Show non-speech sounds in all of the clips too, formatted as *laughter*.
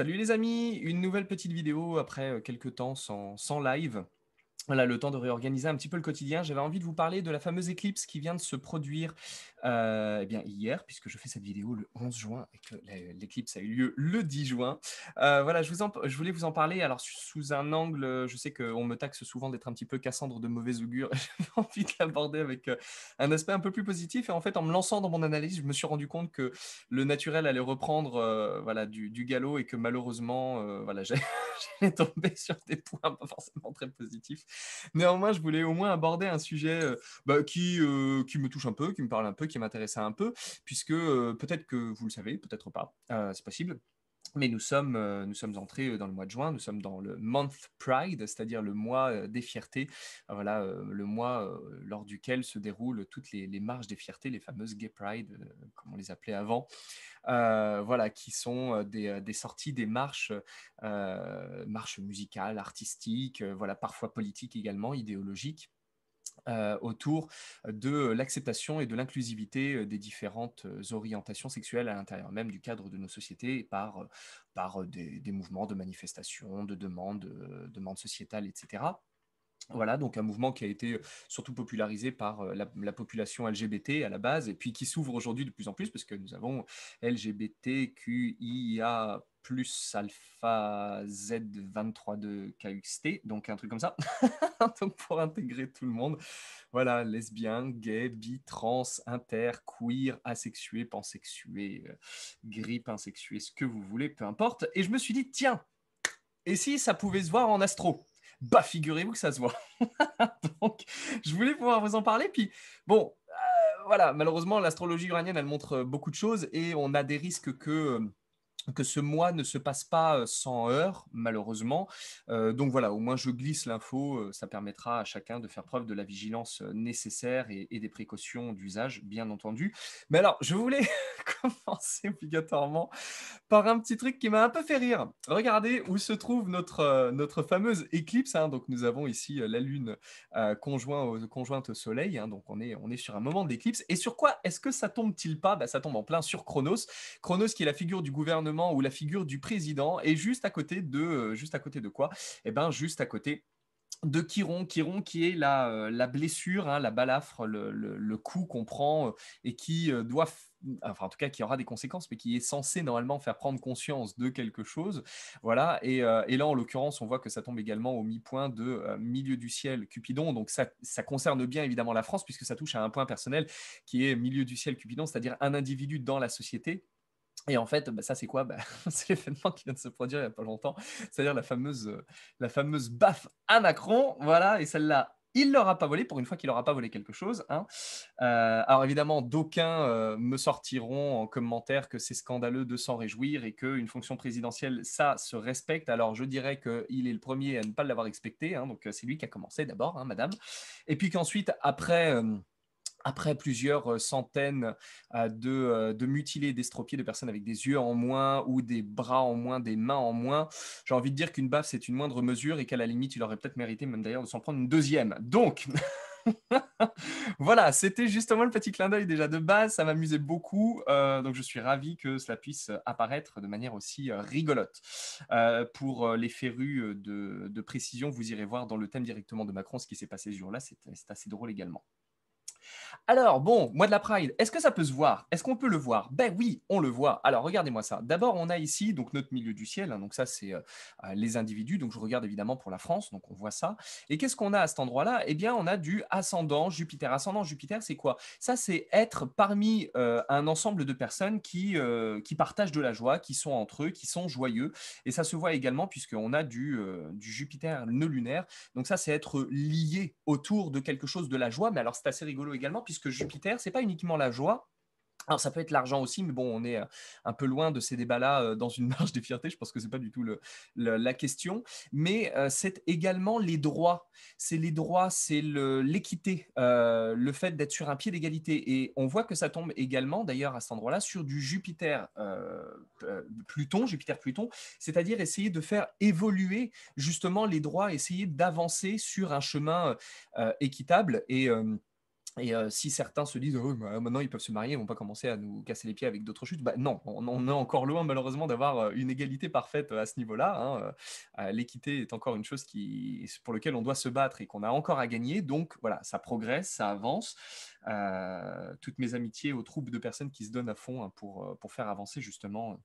Salut les amis, une nouvelle petite vidéo après euh, quelques temps sans, sans live voilà, le temps de réorganiser un petit peu le quotidien, j'avais envie de vous parler de la fameuse éclipse qui vient de se produire euh, eh bien, hier, puisque je fais cette vidéo le 11 juin et que l'éclipse a eu lieu le 10 juin. Euh, voilà, je, vous je voulais vous en parler. Alors, sous un angle, euh, je sais qu'on me taxe souvent d'être un petit peu Cassandre de mauvais augure. *laughs* J'avais envie de l'aborder avec un aspect un peu plus positif. Et en fait, en me lançant dans mon analyse, je me suis rendu compte que le naturel allait reprendre voilà, du, galop et que malheureusement, voilà, *laughs* j'allais tomber sur des points pas forcément très positifs. *laughs* Néanmoins, je voulais au moins aborder un sujet euh, bah, euh, qui, me touche un peu, qui me parle un peu, qui m'intéressait un peu, puisque euh, peut-être que vous le savez, peut-être pas, c'est possible. Mais nous sommes, euh, entrés euh, dans le mois de juin, nous sommes dans le Month Pride, c'est-à-dire le mois euh, des fiertés, ah, voilà, le mois lors duquel se déroulent toutes les, marches des fiertés, les fameuses Gay Pride, comme on les appelait avant, voilà, qui sont des, sorties, des marches, marches musicales, artistiques, voilà, parfois politiques également, idéologiques. Euh, autour de l'acceptation et de l'inclusivité euh, des différentes euh, orientations sexuelles à l'intérieur même du cadre de nos sociétés par, par des, mouvements de manifestation, de demandes, de demandes sociétales, etc. Voilà, donc un mouvement qui a été surtout popularisé par la, la population LGBT à la base, et puis qui s'ouvre aujourd'hui de plus en plus, parce que nous avons LGBTQIA plus alpha Z23 de KXT, donc un truc comme ça, *laughs* pour intégrer tout le monde. Voilà, lesbien, gay, bi, trans, inter, queer, asexué, pansexué, euh, grippe, insexué, ce que vous voulez, peu importe. Et je me suis dit, tiens, et si ça pouvait se voir en astro Bah, figurez-vous que ça se voit. *laughs* donc, je voulais pouvoir vous en parler, puis bon, euh, voilà, malheureusement, l'astrologie uranienne, elle montre beaucoup de choses et on a des risques que euh, que ce mois ne se passe pas sans heurts, malheureusement. donc voilà, au moins je glisse l'info, ça permettra à chacun de faire preuve de la vigilance nécessaire et, des précautions d'usage, bien entendu. Mais alors, je voulais *laughs* commencer obligatoirement par un petit truc qui m'a un peu fait rire. Regardez où se trouve notre, notre fameuse éclipse. Hein. Donc nous avons ici la Lune conjointe, au Soleil, hein. donc on est, on est sur un moment d'éclipse. Et sur quoi est-ce que ça tombe-t-il pas bah, Ça tombe en plein sur Chronos. Chronos qui est la figure du gouvernement où la figure du président est juste à côté de, euh, juste à côté de quoi Eh ben juste à côté de Chiron, Chiron qui est la, euh, blessure, hein, la balafre, le, coup qu'on prend euh, et qui doit enfin en tout cas qui aura des conséquences, mais qui est censé normalement faire prendre conscience de quelque chose. Voilà, et, là en l'occurrence, on voit que ça tombe également au mi-point de milieu du ciel Cupidon, donc ça, ça, concerne bien évidemment la France, puisque ça touche à un point personnel qui est milieu du ciel Cupidon, c'est-à-dire un individu dans la société et en fait, bah, ça c'est quoi bah, *laughs* C'est l'événement qui vient de se produire il n'y a pas longtemps, c'est-à-dire la fameuse, euh, la fameuse baffe à Macron. Voilà, et celle-là, il ne l'aura pas volé, pour une fois qu'il ne pas volé quelque chose. Hein. Euh, alors évidemment, d'aucuns euh, me sortiront en commentaire que c'est scandaleux de s'en réjouir et qu'une fonction présidentielle, ça se respecte. Alors je dirais qu'il est le premier à ne pas l'avoir respecté, hein. donc c'est lui qui a commencé d'abord, hein, madame. Et puis qu'ensuite, après après plusieurs euh, centaines euh, de, euh, de mutilés, d'estropiés, de personnes avec des yeux en moins ou des bras en moins, des mains en moins, j'ai envie de dire qu'une baffe, c'est une moindre mesure et qu'à la limite, il aurait peut-être mérité même d'ailleurs de s'en prendre une deuxième. Donc... *laughs* voilà, c'était justement le petit clin d'œil déjà de base, ça m'amusait beaucoup, donc je suis ravi que cela puisse apparaître de manière aussi rigolote. pour les férus de, de précision, vous irez voir dans le thème directement de Macron ce qui s'est passé ce jour-là, c'est assez drôle également. Alors, bon, moi de la Pride, est-ce que ça peut se voir Est-ce qu'on peut le voir Ben oui, on le voit. Alors, regardez-moi ça. D'abord, on a ici donc notre milieu du ciel. Hein. donc ça, c'est euh, euh, les individus. Donc, je regarde évidemment pour la France. Donc, on voit ça. Et qu'est-ce qu'on a à cet endroit-là Eh bien, on a du ascendant Jupiter. Ascendant Jupiter, c'est quoi Ça, c'est être parmi euh, un ensemble de personnes qui, qui partagent de la joie, qui sont entre eux, qui sont joyeux. Et ça se voit également puisqu'on a du, du Jupiter ne lunaire. Donc ça, c'est être lié autour de quelque chose de la joie. Mais alors, c'est assez rigolo également, puisque Jupiter, c'est pas uniquement la joie, alors ça peut être l'argent aussi, mais bon, on est euh, un peu loin de ces débats-là euh, dans une *laughs* marge des fierté, je pense que ce n'est pas du tout le, la question, mais euh, c'est également les droits, c'est les droits, c'est l'équité, le, le fait d'être sur un pied d'égalité. Et on voit que ça tombe également, d'ailleurs, à cet endroit-là, sur du Jupiter, Pluton, Jupiter-Pluton, c'est-à-dire essayer de faire évoluer justement les droits, essayer d'avancer sur un chemin équitable et et si certains se disent oh, maintenant ils peuvent se marier, ils vont pas commencer à nous casser les pieds avec d'autres chutes, bah, non, on, est encore loin malheureusement d'avoir une égalité parfaite à ce niveau-là. Hein, l'équité est encore une chose qui, pour laquelle on doit se battre et qu'on a encore à gagner. Donc voilà, ça progresse, ça avance. toutes mes amitiés aux troupes de personnes qui se donnent à fond hein, pour, pour faire avancer justement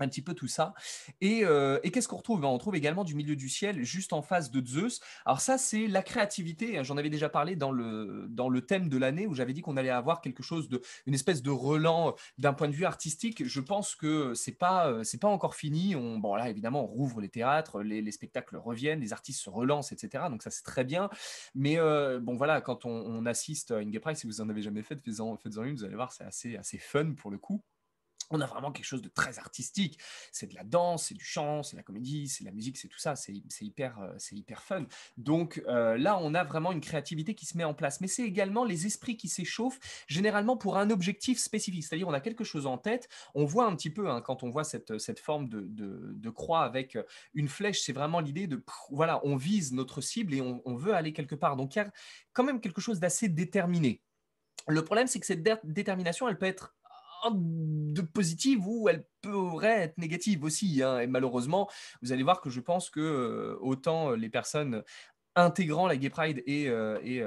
un petit peu tout ça. Et, euh, qu'est-ce qu'on retrouve ben, On trouve également du milieu du ciel, juste en face de Zeus. Alors ça, c'est la créativité. Hein, j'en avais déjà parlé dans le, dans le thème de l'année où j'avais dit qu'on allait avoir quelque chose de, une espèce de relan euh, d'un point de vue artistique. Je pense que c'est pas, euh, c'est pas encore fini. On, bon là, évidemment, on rouvre les théâtres, les, spectacles reviennent, les artistes se relancent, etc. Donc ça, c'est très bien. Mais bon voilà, quand on, assiste à une gay si vous en avez jamais fait, faites-en faites une. Vous allez voir, c'est assez, assez fun pour le coup on a vraiment quelque chose de très artistique. C'est de la danse, c'est du chant, c'est de la comédie, c'est de la musique, c'est tout ça. C'est hyper, euh, hyper fun. Donc euh, là, on a vraiment une créativité qui se met en place. Mais c'est également les esprits qui s'échauffent, généralement pour un objectif spécifique. C'est-à-dire, on a quelque chose en tête. On voit un petit peu, hein, quand on voit cette, forme de, croix avec euh, une flèche, c'est vraiment l'idée de, voilà, on vise notre cible et on, on veut aller quelque part. Donc il y a quand même quelque chose d'assez déterminé. Le problème, c'est que cette détermination, elle peut être de positive ou elle pourrait être négative aussi. Hein. Et malheureusement, vous allez voir que je pense que euh, autant euh, les personnes intégrant la Gay Pride et, euh, et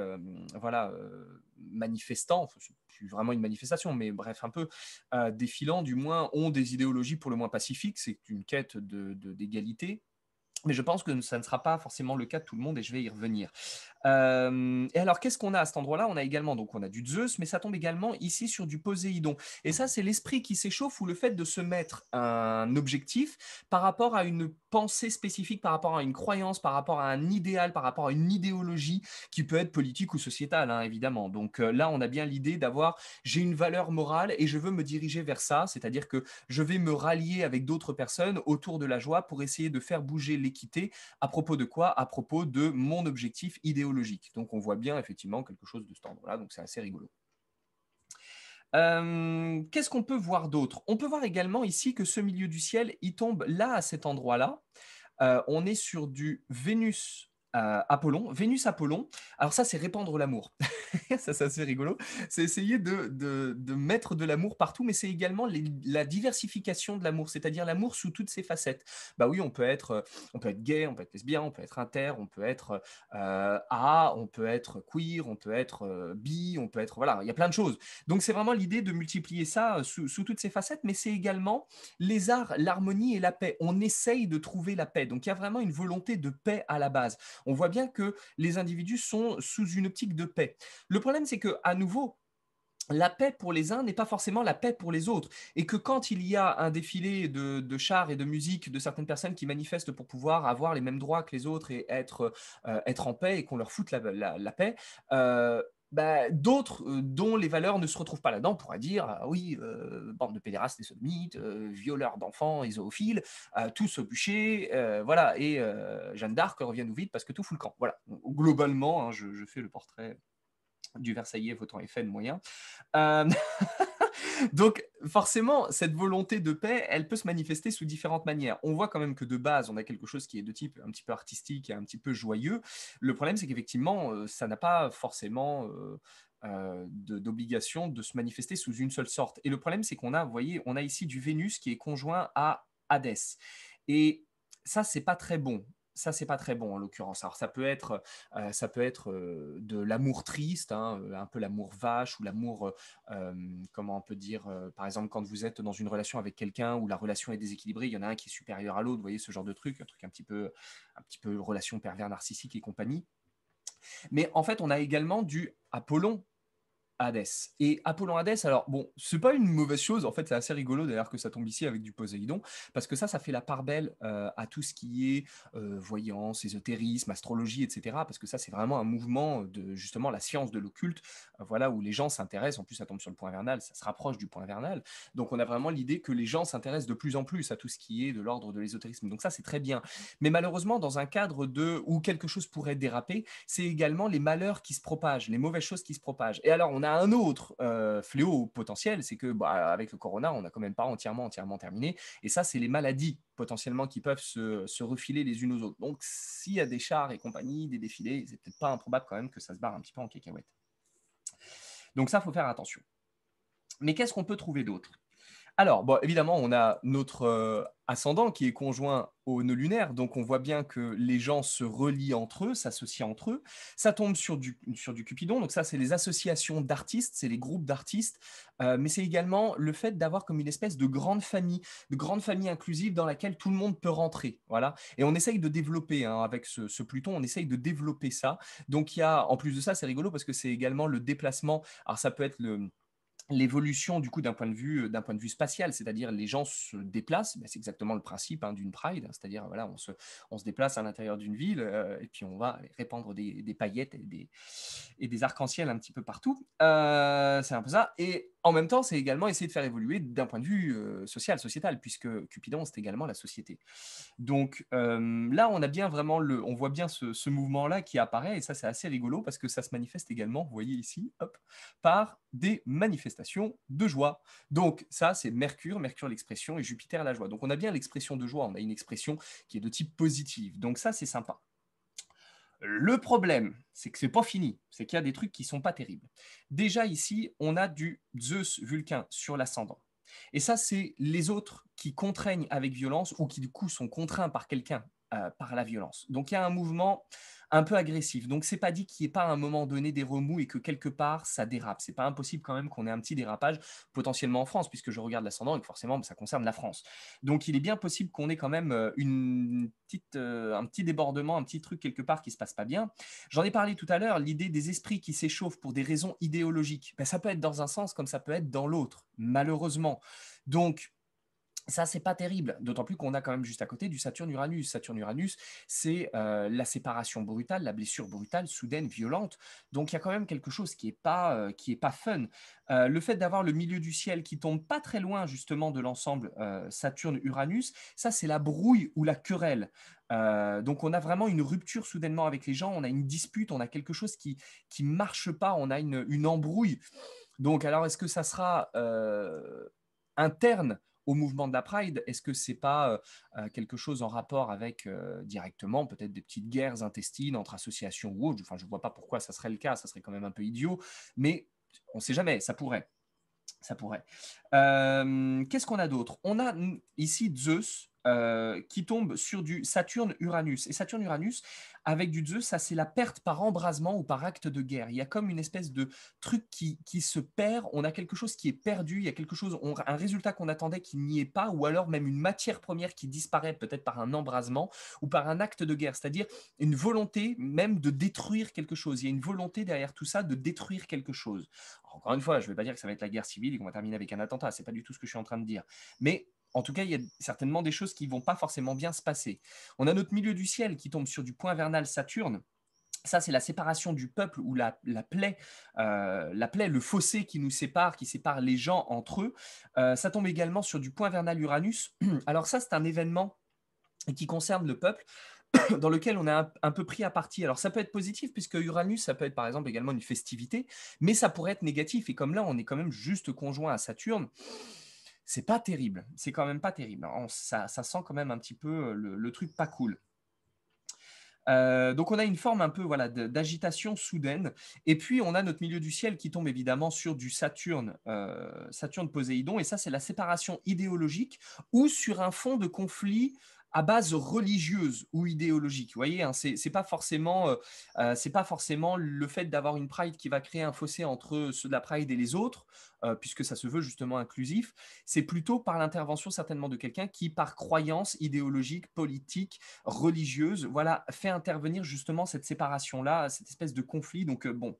voilà, manifestant, c'est plus vraiment une manifestation, mais bref, un peu défilant, du moins, ont des idéologies pour le moins pacifiques. C'est une quête d'égalité, de, d'égalité mais je pense que ça ne sera pas forcément le cas de tout le monde et je vais y revenir. Euh, et alors, qu'est-ce qu'on a à cet endroit-là On a également, donc on a du Zeus, mais ça tombe également ici sur du Poséidon. Et ça, c'est l'esprit qui s'échauffe ou le fait de se mettre un objectif par rapport à une pensée spécifique, par rapport à une croyance, par rapport à un idéal, par rapport à une idéologie qui peut être politique ou sociétale, hein, évidemment. Donc euh, là, on a bien l'idée d'avoir, j'ai une valeur morale et je veux me diriger vers ça, c'est-à-dire que je vais me rallier avec d'autres personnes autour de la joie pour essayer de faire bouger les Quitter À propos de quoi À propos de mon objectif idéologique. Donc on voit bien effectivement quelque chose de cet ordre-là, donc c'est assez rigolo. Euh, qu'est-ce qu'on peut voir d'autre On peut voir également ici que ce milieu du ciel, il tombe là, à cet endroit-là. Euh, on est sur du Vénus Apollon, Vénus Apollon. Alors ça, c'est répandre l'amour. ça, *laughs* ça c'est rigolo. C'est essayer de, mettre de l'amour partout, mais c'est également la diversification de l'amour, c'est-à-dire l'amour sous toutes ses facettes. Bah oui, on peut être, euh, on gay, on peut être lesbien, on peut être inter, on peut être euh, A, on peut être queer, on peut être euh, bi, on peut être voilà, il y a plein de choses. Donc c'est vraiment l'idée de multiplier ça sous, sous toutes ses facettes, mais c'est également les arts, l'harmonie et la paix. On essaye de trouver la paix. Donc il y a vraiment une volonté de paix à la base on voit bien que les individus sont sous une optique de paix. Le problème, c'est que, à nouveau, la paix pour les uns n'est pas forcément la paix pour les autres. Et que quand il y a un défilé de, chars et de musique de certaines personnes qui manifestent pour pouvoir avoir les mêmes droits que les autres et être, euh, être en paix et qu'on leur foute la, la, paix, euh, bah, d'autres euh, dont les valeurs ne se retrouvent pas là-dedans pourraient dire ah oui, euh, bande de pédérastes des sodomites, euh, violeurs d'enfants isophiles, zoophiles, tous au bûcher, voilà, et Jeanne d'Arc revient nous vite parce que tout fout le camp. Voilà, globalement, hein, je, fais le portrait du Versaillais votant FN moyen. *laughs* Donc forcément, cette volonté de paix, elle peut se manifester sous différentes manières. On voit quand même que de base, on a quelque chose qui est de type un petit peu artistique et un petit peu joyeux. Le problème, c'est qu'effectivement, euh, ça n'a pas forcément... Euh, euh, d'obligation de, se manifester sous une seule sorte. Et le problème, c'est qu'on a, vous voyez, on a ici du Vénus qui est conjoint à Hadès. Et ça, c'est pas très bon ça c'est pas très bon en l'occurrence. Alors ça peut être, ça peut être de l'amour triste, hein, un peu l'amour vache ou l'amour, comment on peut dire, par exemple quand vous êtes dans une relation avec quelqu'un où la relation est déséquilibrée, il y en a un qui est supérieur à l'autre, vous voyez ce genre de truc, un truc un petit peu, un petit peu relation pervers narcissique et compagnie. Mais en fait, on a également du Apollon Hadès. Et Apollon Hadès, alors bon, c'est pas une mauvaise chose, en fait, c'est assez rigolo d'ailleurs que ça tombe ici avec du Poséidon, parce que ça, ça fait la part belle euh, à tout ce qui est euh, voyance, ésotérisme, astrologie, etc. Parce que ça, c'est vraiment un mouvement de justement la science de l'occulte, euh, voilà, où les gens s'intéressent. En plus, ça tombe sur le point vernal, ça se rapproche du point vernal. Donc, on a vraiment l'idée que les gens s'intéressent de plus en plus à tout ce qui est de l'ordre de l'ésotérisme. Donc, ça, c'est très bien. Mais malheureusement, dans un cadre de où quelque chose pourrait déraper, c'est également les malheurs qui se propagent, les mauvaises choses qui se propagent. Et alors, on on a un autre euh, fléau potentiel, c'est que bah, avec le corona, on n'a quand même pas entièrement, entièrement terminé. Et ça, c'est les maladies potentiellement qui peuvent se, refiler les unes aux autres. Donc, s'il y a des chars et compagnie, des défilés, c'est peut-être pas improbable quand même que ça se barre un petit peu en cacahuète. Donc ça, il faut faire attention. Mais qu'est-ce qu'on peut trouver d'autre alors, bon, évidemment, on a notre euh, ascendant qui est conjoint au nœud lunaire, donc on voit bien que les gens se relient entre eux, s'associent entre eux. Ça tombe sur du, sur du Cupidon, donc ça, c'est les associations d'artistes, c'est les groupes d'artistes, euh, mais c'est également le fait d'avoir comme une espèce de grande famille, de grande famille inclusive dans laquelle tout le monde peut rentrer. Voilà. Et on essaye de développer, hein, avec ce, ce, Pluton, on essaye de développer ça. Donc, il y a, en plus de ça, c'est rigolo parce que c'est également le déplacement. Alors, ça peut être le l'évolution du coup d'un point de vue euh, d'un point de vue spatial, c'est-à-dire les gens se déplacent, ben, c'est exactement le principe hein, d'une pride, c'est-à-dire voilà on se, on se déplace à l'intérieur d'une ville euh, et puis on va répandre des, paillettes et des, et des arcs-en-ciel un petit peu partout, euh, c'est un peu ça. Et en même temps, c'est également essayer de faire évoluer d'un point de vue euh, social, sociétal, puisque Cupidon, c'est également la société. Donc euh, là, on a bien vraiment le, on voit bien ce, mouvement-là qui apparaît, et ça, c'est assez rigolo parce que ça se manifeste également, vous voyez ici, hop, par des manifestations de joie. Donc ça, c'est Mercure, Mercure l'expression, et Jupiter la joie. Donc on a bien l'expression de joie, on a une expression qui est de type positive. Donc ça, c'est sympa. Le problème, c'est que ce n'est pas fini, c'est qu'il y a des trucs qui ne sont pas terribles. Déjà ici, on a du Zeus Vulcain sur l'ascendant. Et ça, c'est les autres qui contraignent avec violence ou qui du coup sont contraints par quelqu'un euh, par la violence. Donc il y a un mouvement, un peu agressif. Donc, c'est pas dit qu'il n'y ait pas à un moment donné des remous et que quelque part ça dérape. C'est pas impossible quand même qu'on ait un petit dérapage potentiellement en France, puisque je regarde l'ascendant et que forcément ça concerne la France. Donc, il est bien possible qu'on ait quand même euh, une petite, euh, un petit débordement, un petit truc quelque part qui se passe pas bien. J'en ai parlé tout à l'heure, l'idée des esprits qui s'échauffent pour des raisons idéologiques. Ben, ça peut être dans un sens comme ça peut être dans l'autre, malheureusement. Donc, ça, c'est pas terrible, d'autant plus qu'on a quand même juste à côté du Saturne-Uranus. Saturne-Uranus, c'est euh, la séparation brutale, la blessure brutale, soudaine, violente. Donc, il y a quand même quelque chose qui n'est pas, euh, qui est pas fun. Euh, le fait d'avoir le milieu du ciel qui tombe pas très loin, justement, de l'ensemble Saturne-Uranus, ça, c'est la brouille ou la querelle. donc, on a vraiment une rupture soudainement avec les gens, on a une dispute, on a quelque chose qui ne marche pas, on a une, une embrouille. Donc, alors, est-ce que ça sera interne au mouvement de la Pride Est-ce que c'est pas euh, euh, quelque chose en rapport avec euh, directement peut-être des petites guerres intestines entre associations ou autres Enfin, je ne vois pas pourquoi ça serait le cas, ça serait quand même un peu idiot, mais on ne sait jamais, ça pourrait. Ça pourrait. Qu'est-ce qu'on a d'autre On a ici Zeus euh, qui tombe sur du Saturne-Uranus. Et Saturne-Uranus, avec du Zeus, ça c'est la perte par embrasement ou par acte de guerre. Il y a comme une espèce de truc qui, qui se perd, on a quelque chose qui est perdu, il y a quelque chose, on, un résultat qu'on attendait qui n'y est pas, ou alors même une matière première qui disparaît peut-être par un embrasement ou par un acte de guerre, c'est-à-dire une volonté même de détruire quelque chose. Il y a une volonté derrière tout ça de détruire quelque chose. Encore une fois, je ne vais pas dire que ça va être la guerre civile et qu'on va terminer avec un attentat, ce n'est pas du tout ce que je suis en train de dire. Mais en tout cas, il y a certainement des choses qui ne vont pas forcément bien se passer. On a notre milieu du ciel qui tombe sur du point vernal Saturne. Ça, c'est la séparation du peuple ou la, plaie, euh, la plaie, le fossé qui nous sépare, qui sépare les gens entre eux. Euh, ça tombe également sur du point vernal Uranus. *clears throat* Alors ça, c'est un événement qui concerne le peuple *clears throat* dans lequel on est un, peu pris à partie. Alors ça peut être positif puisque Uranus, ça peut être par exemple également une festivité, mais ça pourrait être négatif. Et comme là, on est quand même juste conjoint à Saturne, c'est pas terrible. C'est quand même pas terrible. ça, sent quand même un petit peu euh, le, truc pas cool. Euh, donc on a une forme un peu voilà d'agitation soudaine et puis on a notre milieu du ciel qui tombe évidemment sur du Saturne euh, Saturne Poséidon et ça c'est la séparation idéologique ou sur un fond de conflit à base religieuse ou idéologique. Vous voyez, hein, c'est pas forcément euh, euh, pas forcément le fait d'avoir une pride qui va créer un fossé entre ceux de la pride et les autres, euh, puisque ça se veut justement inclusif. C'est plutôt par l'intervention certainement de quelqu'un qui, par croyance idéologique, politique, religieuse, voilà, fait intervenir justement cette séparation là, cette espèce de conflit. Donc bon,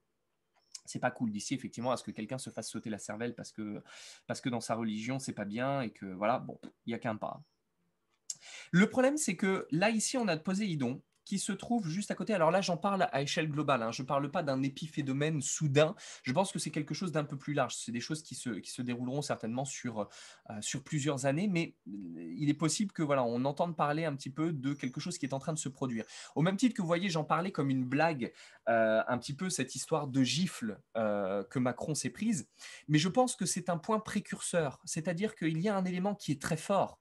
c'est pas cool d'ici effectivement à ce que quelqu'un se fasse sauter la cervelle parce que parce que dans sa religion c'est pas bien et que voilà bon il y a qu'un pas le problème, c'est que là, ici, on a de Poséidon qui se trouve juste à côté. Alors là, j'en parle à échelle globale. Hein. Je ne parle pas d'un épiphénomène soudain. Je pense que c'est quelque chose d'un peu plus large. C'est des choses qui se, qui dérouleront certainement euh, sur, plusieurs années, mais euh, il est possible que voilà, on entende parler un petit peu de quelque chose qui est en train de se produire. Au même titre que vous voyez, j'en parlais comme une blague, euh, un petit peu cette histoire de gifle que Macron s'est prise. Mais je pense que c'est un point précurseur, c'est-à-dire qu'il y a un élément qui est très fort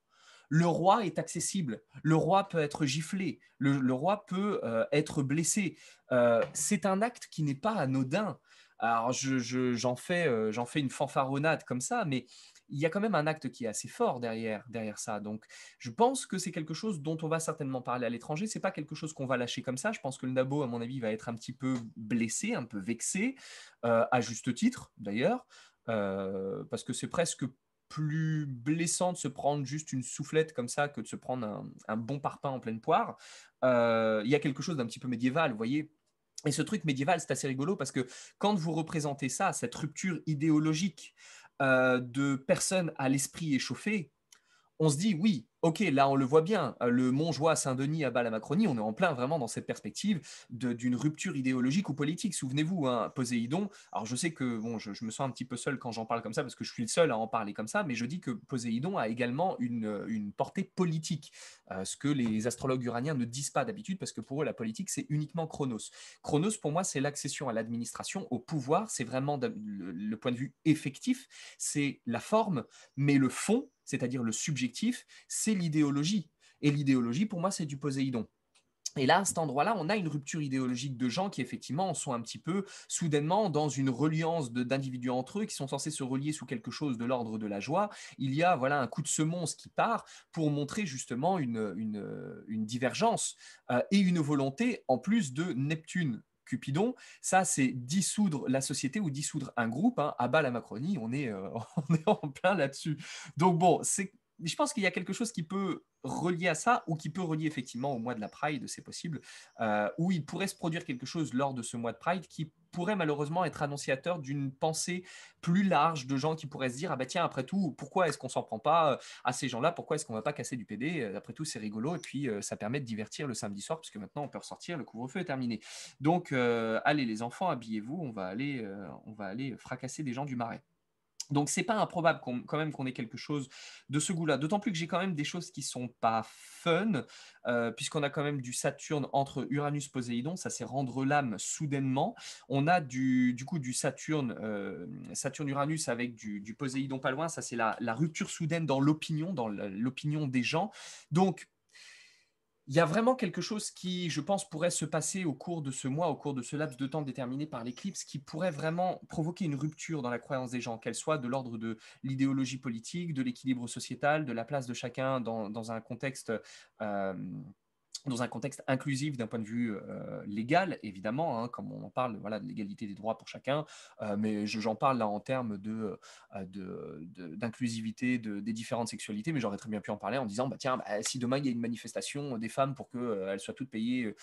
le roi est accessible, le roi peut être giflé, le, roi peut euh, être blessé. Euh, c'est un acte qui n'est pas anodin. Alors j'en fais, euh, fais une fanfaronnade comme ça, mais il y a quand même un acte qui est assez fort derrière, ça. Donc, je pense que c'est quelque chose dont on va certainement parler à l'étranger. C'est pas quelque chose qu'on va lâcher comme ça. Je pense que le Nabo, à mon avis, va être un petit peu blessé, un peu vexé, à juste titre d'ailleurs, parce que c'est presque plus blessant de se prendre juste une soufflette comme ça que de se prendre un, bon parpaing en pleine poire. Euh, il y a quelque chose d'un petit peu médiéval, vous voyez. Et ce truc médiéval, c'est assez rigolo parce que quand vous représentez ça, cette rupture idéologique euh, de personnes à l'esprit échauffé, on se dit oui, Ok, là on le voit bien, le Montjoie Saint-Denis abat la Macronie, on est en plein vraiment dans cette perspective d'une rupture idéologique ou politique. Souvenez-vous, hein, Poséidon, alors je sais que bon, je, me sens un petit peu seul quand j'en parle comme ça, parce que je suis le seul à en parler comme ça, mais je dis que Poséidon a également une, portée politique, ce que les astrologues uraniens ne disent pas d'habitude, parce que pour eux la politique c'est uniquement Chronos. Chronos pour moi c'est l'accession à l'administration, au pouvoir, c'est vraiment le point de vue effectif, c'est la forme, mais le fond, c'est-à-dire le subjectif, c'est l'idéologie. Et l'idéologie, pour moi, c'est du Poséidon. Et là, à cet endroit-là, on a une rupture idéologique de gens qui, effectivement, sont un petit peu soudainement dans une reliance d'individus entre eux qui sont censés se relier sous quelque chose de l'ordre de la joie. Il y a voilà un coup de semonce qui part pour montrer justement une, une, divergence euh, et une volonté, en plus de Neptune Cupidon, ça c'est dissoudre la société ou dissoudre un groupe. Hein. À bas la Macronie, on est, euh, *laughs* on est en plein là-dessus. Donc bon, c'est je pense qu'il y a quelque chose qui peut relier à ça ou qui peut relier effectivement au mois de la Pride, c'est possible, euh, où il pourrait se produire quelque chose lors de ce mois de Pride qui pourrait malheureusement être annonciateur d'une pensée plus large de gens qui pourraient se dire ah bah tiens après tout pourquoi est-ce qu'on s'en prend pas euh, à ces gens-là pourquoi est-ce qu'on va pas casser du PD euh, après tout c'est rigolo et puis ça permet de divertir le samedi soir puisque maintenant on peut ressortir le couvre-feu est terminé donc allez les enfants habillez-vous on va aller on va aller fracasser des gens du marais donc c'est pas improbable quand même qu'on ait quelque chose de ce goût-là. D'autant plus que j'ai quand même des choses qui sont pas fun, euh, puisqu'on a quand même du Saturne entre Uranus Poséidon, ça c'est rendre l'âme soudainement. On a du, du coup du Saturne, euh, Saturne Uranus avec du, Poséidon pas loin, ça c'est la, la rupture soudaine dans l'opinion, dans l'opinion des gens. Donc il y a vraiment quelque chose qui, je pense, pourrait se passer au cours de ce mois, au cours de ce laps de temps déterminé par l'éclipse, qui pourrait vraiment provoquer une rupture dans la croyance des gens, qu'elle soit de l'ordre de l'idéologie politique, de l'équilibre sociétal, de la place de chacun dans, un contexte euh, dans un contexte inclusif d'un point de vue euh, légal, évidemment, hein, comme on en parle voilà, de l'égalité des droits pour chacun, euh, mais j'en parle là en termes euh, d'inclusivité de, de, des différentes sexualités, mais j'aurais très bien pu en parler en disant, bah, tiens, bah, si demain il y a une manifestation des femmes pour qu'elles soient toutes payées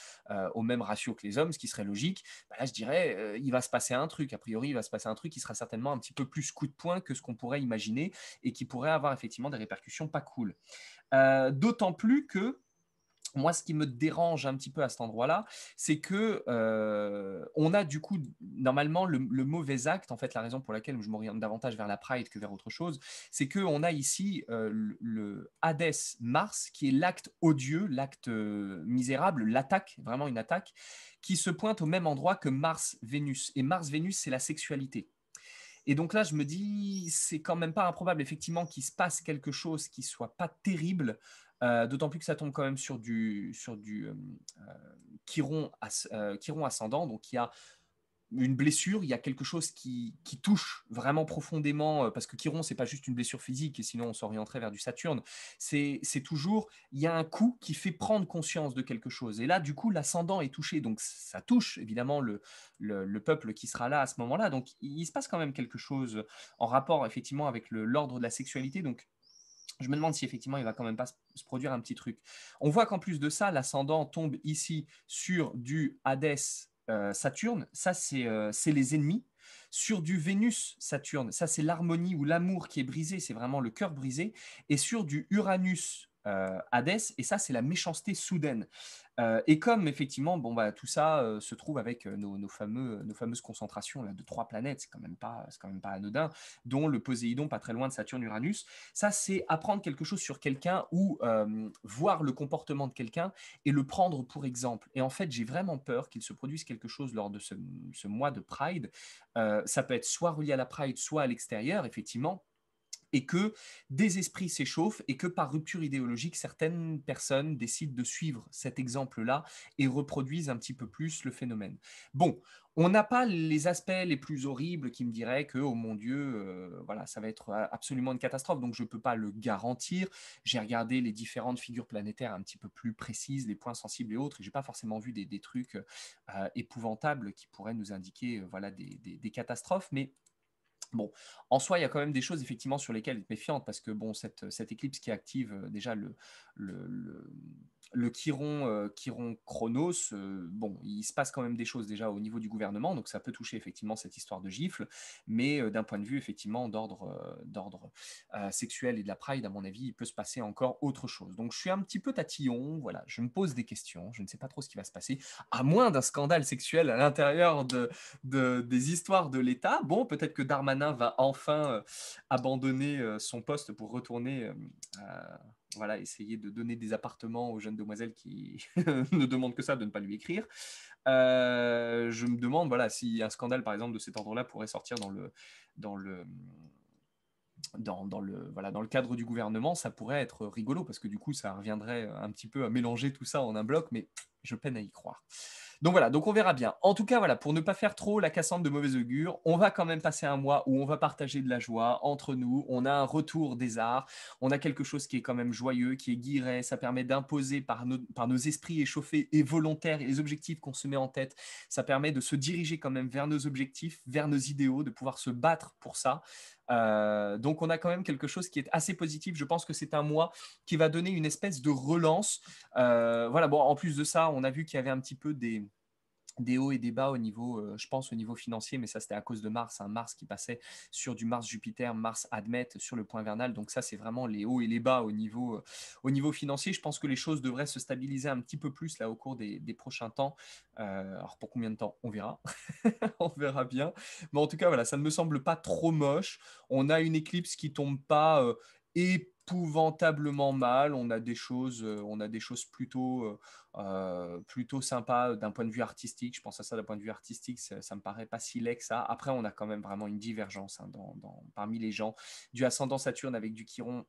au même ratio que les hommes, ce qui serait logique, bah, là je dirais, il va se passer un truc, a priori il va se passer un truc qui sera certainement un petit peu plus coup de poing que ce qu'on pourrait imaginer et qui pourrait avoir effectivement des répercussions pas cool. D'autant plus que moi, ce qui me dérange un petit peu à cet endroit-là, c'est que euh, on a du coup normalement le, mauvais acte. En fait, la raison pour laquelle je m'oriente davantage vers la Pride que vers autre chose, c'est que on a ici euh, le Hades Mars, qui est l'acte odieux, l'acte euh, misérable, l'attaque, vraiment une attaque, qui se pointe au même endroit que Mars Vénus. Et Mars Vénus, c'est la sexualité. Et donc là, je me dis, c'est quand même pas improbable, effectivement, qu'il se passe quelque chose qui soit pas terrible euh, d'autant plus que ça tombe quand même sur du, sur du euh, euh, Chiron, Chiron, ascendant, donc il y a une blessure, il y a quelque chose qui, qui touche vraiment profondément, parce que Chiron, c'est pas juste une blessure physique, et sinon on s'orienterait vers du Saturne, c'est toujours, il y a un coup qui fait prendre conscience de quelque chose. Et là, du coup, l'ascendant est touché, donc ça touche évidemment le, le, peuple qui sera là à ce moment-là. Donc il, il se passe quand même quelque chose en rapport effectivement avec l'ordre de la sexualité. Donc je me demande si effectivement il va quand même pas se produire un petit truc. On voit qu'en plus de ça, l'ascendant tombe ici sur du Hadès euh, Saturne, ça euh, c'est les ennemis. Sur du Vénus Saturne, ça c'est l'harmonie ou l'amour qui est brisé, c'est vraiment le cœur brisé. Et sur du Uranus Adès euh, Hadès, et ça, c'est la méchanceté soudaine. Euh, et comme effectivement, bon, bah, tout ça euh, se trouve avec nos, fameux, nos fameuses concentrations de trois planètes, c'est quand, même pas, quand même pas anodin, dont le Poséidon, pas très loin de Saturne-Uranus. Ça, c'est apprendre quelque chose sur quelqu'un ou voir le comportement de quelqu'un et le prendre pour exemple. Et en fait, j'ai vraiment peur qu'il se produise quelque chose lors de ce, ce mois de Pride. ça peut être soit relié à la Pride, soit à l'extérieur, effectivement et que des esprits s'échauffent et que par rupture idéologique, certaines personnes décident de suivre cet exemple-là et reproduisent un petit peu plus le phénomène. Bon, on n'a pas les aspects les plus horribles qui me diraient que, oh mon Dieu, euh, voilà, ça va être absolument une catastrophe, donc je ne peux pas le garantir. J'ai regardé les différentes figures planétaires un petit peu plus précises, les points sensibles et autres, et je n'ai pas forcément vu des, trucs euh, épouvantables qui pourraient nous indiquer euh, voilà, des catastrophes, mais Bon, en soi, il y a quand même des choses effectivement sur lesquelles être méfiante parce que bon, cette, éclipse qui active euh, déjà le, le, le, euh, Chiron, Chronos, euh, bon, il se passe quand même des choses déjà au niveau du gouvernement, donc ça peut toucher effectivement cette histoire de gifle, mais d'un point de vue effectivement d'ordre d'ordre sexuel et de la pride, à mon avis, il peut se passer encore autre chose. Donc je suis un petit peu tatillon, voilà, je me pose des questions, je ne sais pas trop ce qui va se passer, à moins d'un scandale sexuel à l'intérieur de, de, des histoires de l'État. Bon, peut-être que Darman va enfin euh, abandonner euh, son poste pour retourner euh, voilà, essayer de donner des appartements aux jeunes demoiselles qui *laughs* ne demandent que ça, de ne pas lui écrire. je me demande voilà, si un scandale, par exemple, de cet ordre-là pourrait sortir dans le, dans le, dans, dans, le, voilà, dans le cadre du gouvernement. Ça pourrait être rigolo, parce que du coup, ça reviendrait un petit peu à mélanger tout ça en un bloc, mais je peine à y croire. Donc voilà, donc on verra bien. En tout cas, voilà, pour ne pas faire trop la cassante de mauvais augure, on va quand même passer un mois où on va partager de la joie entre nous. On a un retour des arts, on a quelque chose qui est quand même joyeux, qui est guiré. Ça permet d'imposer par nos, par nos esprits échauffés et volontaires les objectifs qu'on se met en tête. Ça permet de se diriger quand même vers nos objectifs, vers nos idéaux, de pouvoir se battre pour ça. Euh, donc on a quand même quelque chose qui est assez positif. Je pense que c'est un mois qui va donner une espèce de relance. Euh, voilà, bon, en plus de ça, on on a vu qu'il y avait un petit peu des, hauts et des bas au niveau, euh, je pense, au niveau financier, mais ça c'était à cause de Mars, un hein. Mars qui passait sur du Mars-Jupiter, Mars-Admet sur le point vernal. Donc ça c'est vraiment les hauts et les bas au niveau, euh, au niveau financier. Je pense que les choses devraient se stabiliser un petit peu plus là au cours des, prochains temps. Euh, alors pour combien de temps On verra. *laughs* on verra bien. Mais en tout cas, voilà, ça ne me semble pas trop moche. On a une éclipse qui tombe pas et épouvantablement mal. On a des choses, euh, on a des choses plutôt, euh, euh, plutôt sympas d'un point de vue artistique. Je pense à ça d'un point de vue artistique, ça, ne me paraît pas si laid que ça. Après, on a quand même vraiment une divergence hein, parmi les gens. Du ascendant Saturne avec du Chiron,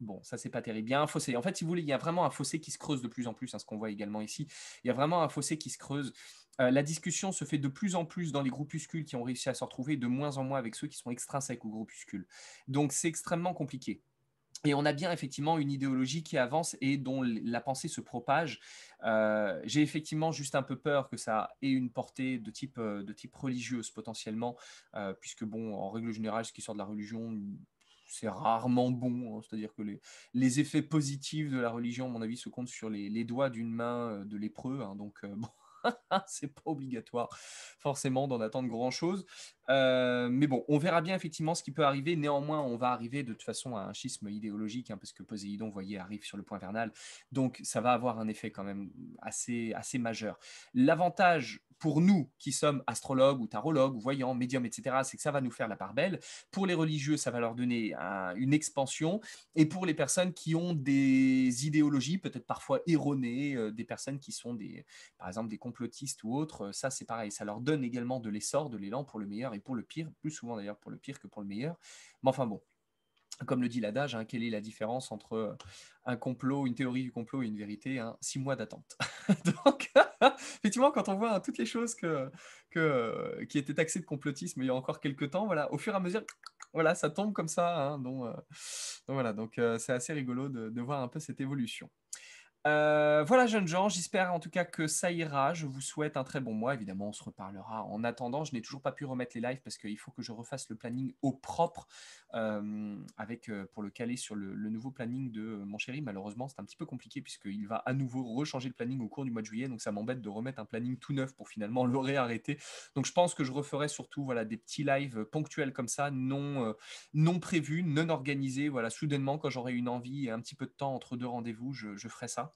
Bon, ça, c'est pas terrible. Il y a un fossé. En fait, si vous voulez, il y a vraiment un fossé qui se creuse de plus en plus, hein, ce qu'on voit également ici. Il y a vraiment un fossé qui se creuse. la discussion se fait de plus en plus dans les groupuscules qui ont réussi à se retrouver, de moins en moins avec ceux qui sont extrinsèques aux groupuscules. Donc, c'est extrêmement compliqué. Et on a bien effectivement une idéologie qui avance et dont la pensée se propage. Euh, j'ai effectivement juste un peu peur que ça ait une portée de type, euh, de type religieuse potentiellement, euh, puisque bon, en règle générale, ce qui sort de la religion, c'est rarement bon. Hein. C'est-à-dire que les, les, effets positifs de la religion, à mon avis, se comptent sur les, doigts d'une main de lépreux. Hein. donc, bon, *laughs* c'est pas obligatoire forcément d'en attendre grand chose. Euh, mais bon, on verra bien effectivement ce qui peut arriver. Néanmoins, on va arriver de toute façon à un schisme idéologique, hein, parce que Poséidon, voyez, arrive sur le point vernal. Donc, ça va avoir un effet quand même assez, assez majeur. L'avantage pour nous qui sommes astrologues ou tarologues ou voyants, médiums, etc., c'est que ça va nous faire la part belle. Pour les religieux, ça va leur donner une expansion. Et pour les personnes qui ont des idéologies peut-être parfois erronées, euh, des personnes qui sont des, par exemple des complotistes ou autres, euh, ça c'est pareil, ça leur donne également de l'essor, de l'élan pour le meilleur et pour le pire, plus souvent d'ailleurs pour le pire que pour le meilleur. Mais enfin bon, comme le dit l'adage, hein, quelle est la différence entre un complot, une théorie du complot et une vérité hein, Six mois d'attente. *laughs* Donc, effectivement, quand on voit hein, toutes les choses que, que, euh, qui étaient taxées de complotisme il y a encore quelques temps, voilà, au fur et à mesure, voilà, ça tombe comme ça. Hein, euh, donc, voilà, donc euh, c'est assez rigolo de, voir un peu cette évolution. Euh, voilà, jeunes gens, j'espère en tout cas que ça ira. Je vous souhaite un très bon mois. Évidemment, on se reparlera. En attendant, je n'ai toujours pas pu remettre les lives parce qu'il faut que je refasse le planning au propre euh, avec, euh, pour le caler sur le, nouveau planning de mon chéri. Malheureusement, c'est un petit peu compliqué puisqu'il va à nouveau rechanger le planning au cours du mois de juillet. Donc, ça m'embête de remettre un planning tout neuf pour finalement *laughs* le réarrêter. Donc, je pense que je referai surtout voilà, des petits lives ponctuels comme ça, non, non prévus, non organisés. Voilà, soudainement, quand j'aurai une envie et un petit peu de temps entre deux rendez-vous, je, je ferai ça.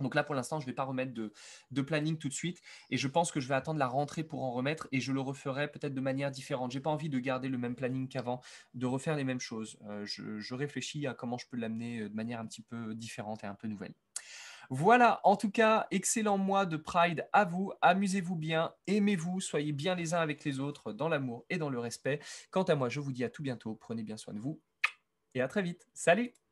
Donc là, pour l'instant, je ne vais pas remettre de, planning tout de suite et je pense que je vais attendre la rentrée pour en remettre et je le referai peut-être de manière différente. Je n'ai pas envie de garder le même planning qu'avant, de refaire les mêmes choses. Euh, je, je, réfléchis à comment je peux l'amener euh, de manière un petit peu différente et un peu nouvelle. Voilà, en tout cas, excellent mois de Pride à vous. Amusez-vous bien, aimez-vous, soyez bien les uns avec les autres dans l'amour et dans le respect. Quant à moi, je vous dis à tout bientôt. Prenez bien soin de vous et à très vite. Salut